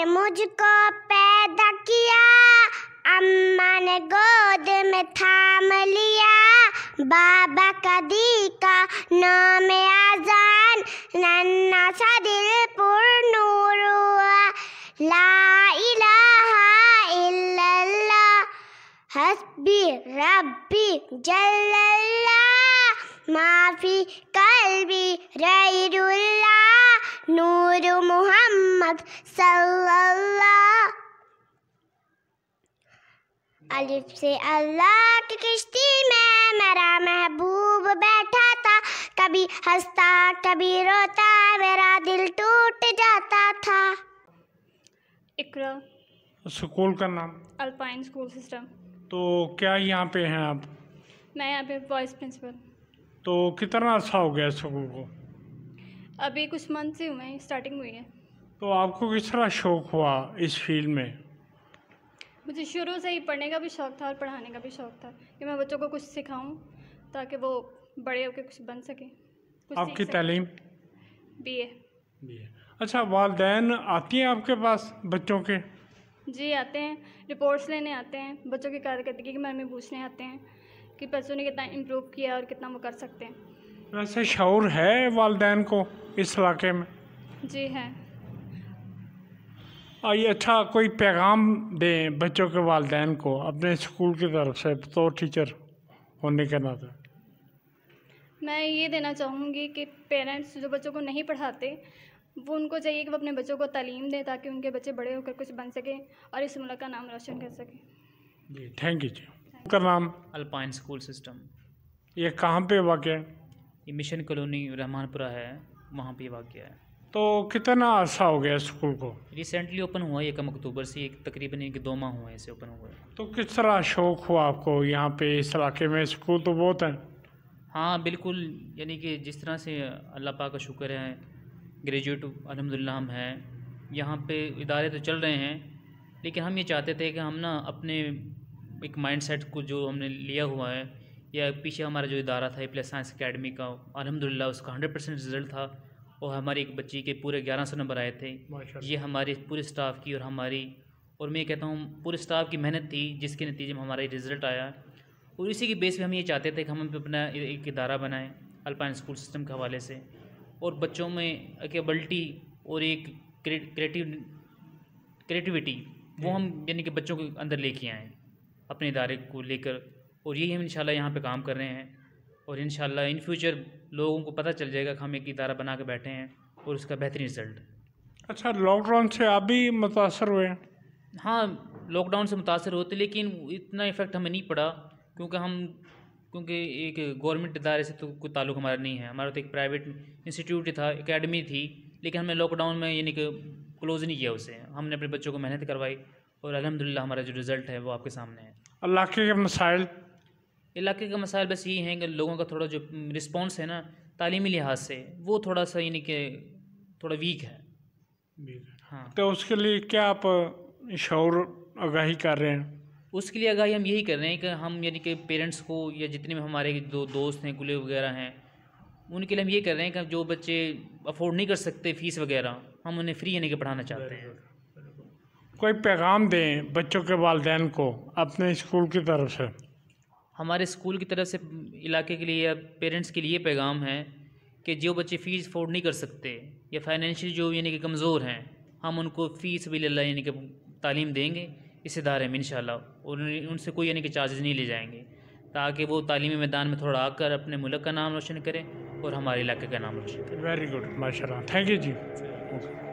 ने मुझको पैदा किया अम्मा ने गोद में थाम लिया बाबा का दी का नाम आजान नन्ना सा दिल पुर हुआ ला इलाहा इल्लल्लाह हस्बी रब्बी जल्लल्लाह माफी कल्बी रैरुल्ला नूर मुहम्मद पाक सल्लल्लाह अलिफ से अल्लाह की किश्ती में मेरा महबूब बैठा था कभी हंसता कभी रोता मेरा दिल टूट जाता था इकरा स्कूल का नाम अल्पाइन स्कूल सिस्टम तो क्या यहाँ पे हैं आप मैं यहाँ पे वाइस प्रिंसिपल तो कितना अच्छा हो गया स्कूल को अभी कुछ मंथ से हुए हैं स्टार्टिंग हुई है तो आपको किस तरह शौक़ हुआ इस फील्ड में मुझे शुरू से ही पढ़ने का भी शौक़ था और पढ़ाने का भी शौक़ था कि मैं बच्चों को कुछ सिखाऊं ताकि वो बड़े होकर कुछ बन सके कुछ आपकी तालीम बी ए अच्छा वालदेन आती हैं आपके पास बच्चों के जी आते हैं रिपोर्ट्स लेने आते हैं बच्चों की कारकर्दगी के बारे में पूछने आते हैं कि बच्चों ने कितना इम्प्रूव किया और कितना वो कर सकते हैं वैसे शौर है वालदेन को इस इलाके में जी है और ये अच्छा कोई पैगाम दें बच्चों के वालदेन को अपने स्कूल की तरफ से बतौर तो टीचर होने के नाते मैं ये देना चाहूँगी कि पेरेंट्स जो बच्चों को नहीं पढ़ाते वो उनको चाहिए कि वो अपने बच्चों को तालीम दें ताकि उनके बच्चे बड़े होकर कुछ बन सकें और इस मुल्क का नाम रोशन कर सकें जी थैंक यू जी उनका नाम अल्पाइन स्कूल सिस्टम ये कहाँ पे वाक़ है ये मिशन कॉलोनी रहमानपुरा है वहाँ पे वाक़ है तो कितना अर्सा हो गया स्कूल को रिसेंटली ओपन हुआ एक अक्टूबर से एक तकरीबन एक दो माह हुआ ऐसे ओपन हुआ तो किस तरह शौक हुआ आपको यहाँ पे इस इलाके में स्कूल तो बहुत हैं हाँ बिल्कुल यानी कि जिस तरह से अल्लाह पाक का शुक्र है ग्रेजुएट अलहमदिल्ला हम हैं यहाँ पे इदारे तो चल रहे हैं लेकिन हम ये चाहते थे कि हम ना अपने एक सेट को जो हमने लिया हुआ है या पीछे हमारा जो इदारा था प्लस साइंस अकेडमी का अलहमदिल्ला उसका हंड्रेड परसेंट रिजल्ट था और हमारी एक बच्ची के पूरे ग्यारह सौ नंबर आए थे ये हमारे पूरे स्टाफ की और हमारी और मैं कहता हूँ पूरे स्टाफ की मेहनत थी जिसके नतीजे में हमारा रिज़ल्ट आया और इसी के बेस पर हम ये चाहते थे कि हम अपना एक इदारा बनाएँ अल्पाइन स्कूल सिस्टम के हवाले से और बच्चों में केबल्टी और एक क्रिएटिव क्रिएटिविटी वो हम यानी कि बच्चों के अंदर लेके आएँ अपने इदारे को लेकर और यही हम इंशाल्लाह यहाँ पे काम कर रहे हैं और इन इन फ्यूचर लोगों को पता चल जाएगा कि हम एक इदारा बना के बैठे हैं और उसका बेहतरीन रिजल्ट अच्छा लॉकडाउन से आप भी मुतासर हुए हाँ लॉकडाउन से मुतासर होते लेकिन इतना इफ़ेक्ट हमें नहीं पड़ा क्योंकि हम क्योंकि एक गवर्नमेंट इदारे से तो कोई ताल्लुक हमारा नहीं है हमारा तो एक प्राइवेट इंस्टीट्यूट था एकेडमी थी लेकिन हमने लॉकडाउन में यानी कि क्लोज़ नहीं किया उसे हमने अपने बच्चों को मेहनत करवाई और अलहमदिल्ला हमारा जो रिज़ल्ट है वो आपके सामने है अल्लाह के मसाइल इलाके के मसाइल बस यही हैं कि लोगों का थोड़ा जो रिस्पॉन्स है ना तालीमी लिहाज से वो थोड़ा सा यानी कि थोड़ा वीक है हाँ तो उसके लिए क्या आप शोर आगाही कर रहे हैं उसके लिए आगाही हम यही कर रहे हैं कि हम यानी कि पेरेंट्स को या जितने भी हमारे दो दोस्त हैं गुले वगैरह हैं उनके लिए हम ये कर रहे हैं कि जो बच्चे अफोर्ड नहीं कर सकते फ़ीस वगैरह हम उन्हें फ्री यानी कि पढ़ाना चाहते हैं कोई पैगाम दें बच्चों के वालदेन को अपने स्कूल की तरफ से हमारे स्कूल की तरफ से इलाके के लिए या पेरेंट्स के लिए पैगाम है कि जो बच्चे फ़ीस अफोर्ड नहीं कर सकते या फाइनेंशियली जो यानी कि कमज़ोर हैं हम उनको फ़ीस भी ला यानी कि तालीम देंगे इस इदारे में इन और उनसे कोई यानी कि चार्जेज़ नहीं ले जाएंगे ताकि वो तालीमी मैदान में थोड़ा आकर अपने मुल्क का नाम रोशन करें और हमारे इलाके का नाम रोशन करें वेरी गुड माशा थैंक यू जी